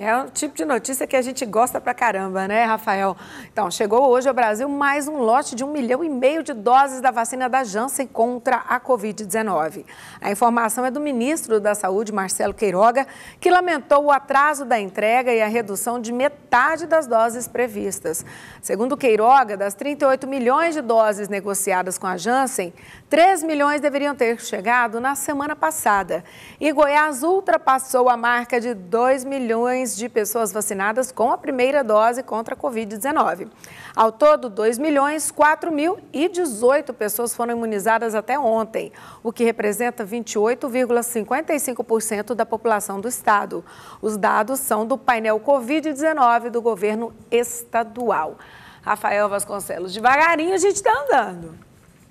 É o tipo de notícia que a gente gosta pra caramba, né, Rafael? Então, chegou hoje ao Brasil mais um lote de um milhão e meio de doses da vacina da Janssen contra a Covid-19. A informação é do ministro da Saúde, Marcelo Queiroga, que lamentou o atraso da entrega e a redução de metade das doses previstas. Segundo Queiroga, das 38 milhões de doses negociadas com a Janssen, 3 milhões deveriam ter chegado na semana passada. E Goiás ultrapassou a marca de 2 milhões milhões de pessoas vacinadas com a primeira dose contra a Covid-19. Ao todo, 2 milhões 4 mil e 18 pessoas foram imunizadas até ontem, o que representa 28,55% da população do estado. Os dados são do painel Covid-19 do governo estadual. Rafael Vasconcelos, devagarinho a gente está andando.